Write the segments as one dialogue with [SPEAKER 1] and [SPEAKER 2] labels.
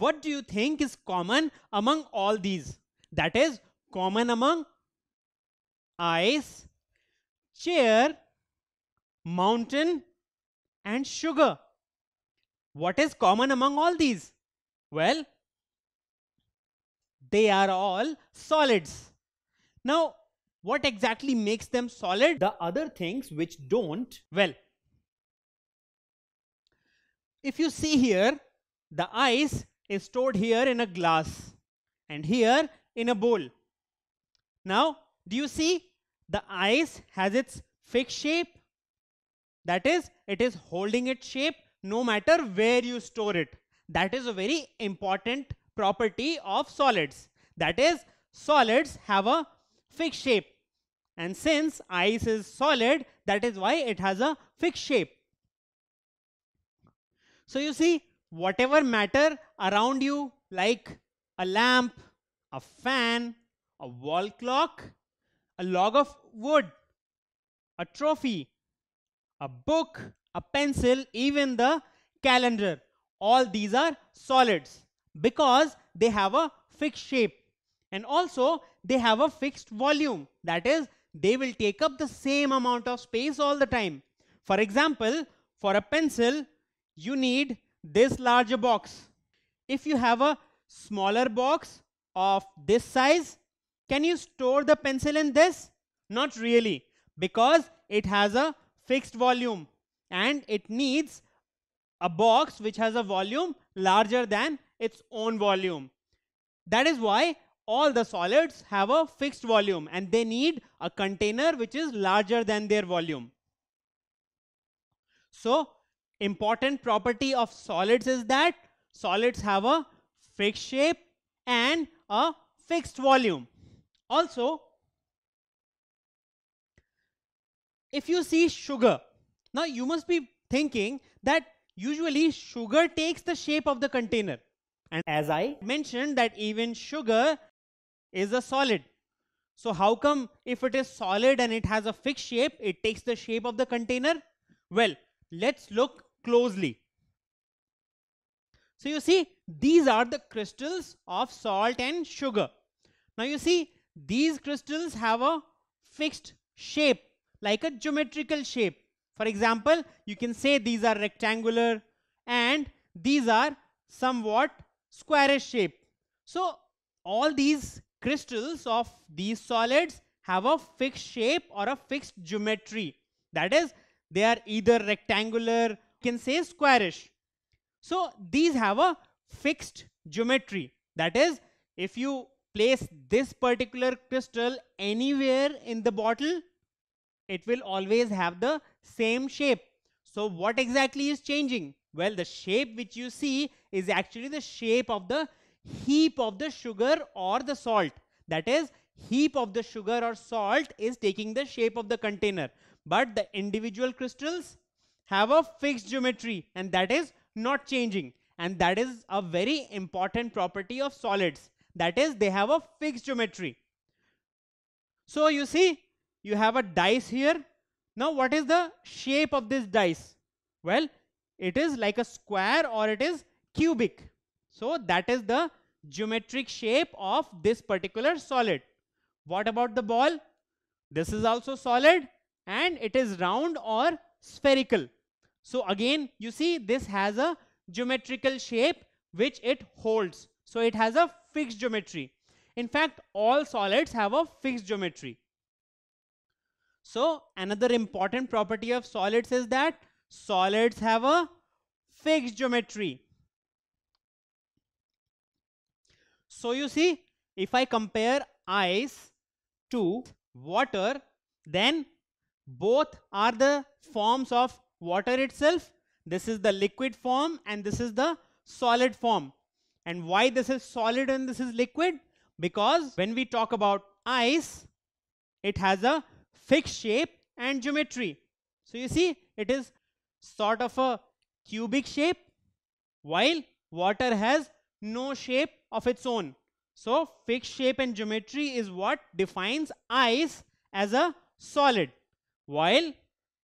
[SPEAKER 1] what do you think is common among all these? That is common among ice, chair, mountain and sugar. What is common among all these? Well, they are all solids. Now, what exactly makes them solid? The other things which don't, well, if you see here, the ice is stored here in a glass and here in a bowl. Now, do you see the ice has its fixed shape? That is, it is holding its shape no matter where you store it. That is a very important property of solids. That is, solids have a fixed shape. And since ice is solid, that is why it has a fixed shape. So you see, whatever matter around you, like a lamp, a fan, a wall clock, a log of wood, a trophy, a book, a pencil, even the calendar. All these are solids because they have a fixed shape and also they have a fixed volume. That is, they will take up the same amount of space all the time. For example, for a pencil, you need this larger box. If you have a smaller box of this size, can you store the pencil in this? Not really because it has a fixed volume and it needs a box which has a volume larger than its own volume. That is why all the solids have a fixed volume and they need a container which is larger than their volume. So important property of solids is that solids have a fixed shape and a fixed volume. Also, if you see sugar, now you must be thinking that usually sugar takes the shape of the container. And as I mentioned that even sugar is a solid. So how come if it is solid and it has a fixed shape, it takes the shape of the container? Well, let's look closely. So you see, these are the crystals of salt and sugar. Now you see, these crystals have a fixed shape, like a geometrical shape. For example, you can say these are rectangular and these are somewhat squarish shape. So all these crystals of these solids have a fixed shape or a fixed geometry. That is, they are either rectangular, can say squarish. So these have a fixed geometry. That is, if you place this particular crystal anywhere in the bottle, it will always have the same shape. So what exactly is changing? Well, the shape which you see is actually the shape of the heap of the sugar or the salt. That is, heap of the sugar or salt is taking the shape of the container. But the individual crystals have a fixed geometry and that is not changing and that is a very important property of solids that is they have a fixed geometry so you see you have a dice here now what is the shape of this dice well it is like a square or it is cubic so that is the geometric shape of this particular solid what about the ball this is also solid and it is round or spherical so again, you see this has a geometrical shape which it holds. So it has a fixed geometry. In fact, all solids have a fixed geometry. So another important property of solids is that solids have a fixed geometry. So you see, if I compare ice to water, then both are the forms of water itself, this is the liquid form and this is the solid form. And why this is solid and this is liquid? Because when we talk about ice, it has a fixed shape and geometry. So you see, it is sort of a cubic shape while water has no shape of its own. So fixed shape and geometry is what defines ice as a solid while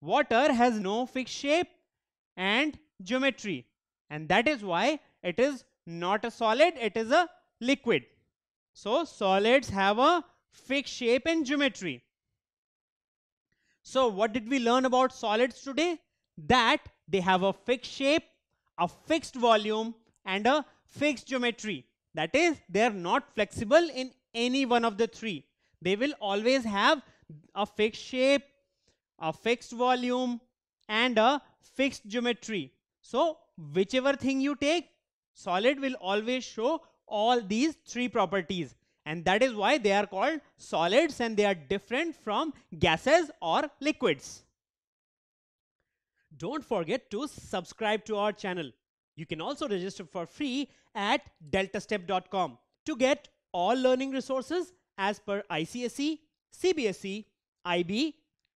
[SPEAKER 1] water has no fixed shape and geometry and that is why it is not a solid it is a liquid so solids have a fixed shape and geometry so what did we learn about solids today that they have a fixed shape a fixed volume and a fixed geometry that is they are not flexible in any one of the three they will always have a fixed shape a fixed volume and a fixed geometry. So whichever thing you take, solid will always show all these three properties. And that is why they are called solids and they are different from gases or liquids. Don't forget to subscribe to our channel. You can also register for free at deltastep.com to get all learning resources as per ICSE, CBSE, IB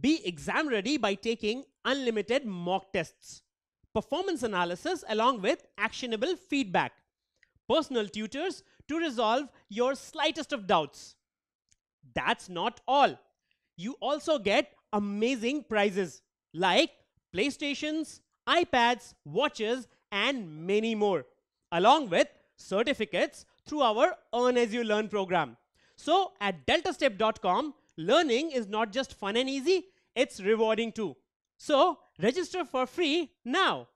[SPEAKER 1] Be exam ready by taking unlimited mock tests, performance analysis along with actionable feedback, personal tutors to resolve your slightest of doubts. That's not all. You also get amazing prizes like PlayStations, iPads, watches, and many more, along with certificates through our Earn As You Learn program. So at deltastep.com, learning is not just fun and easy, it's rewarding too. So register for free now.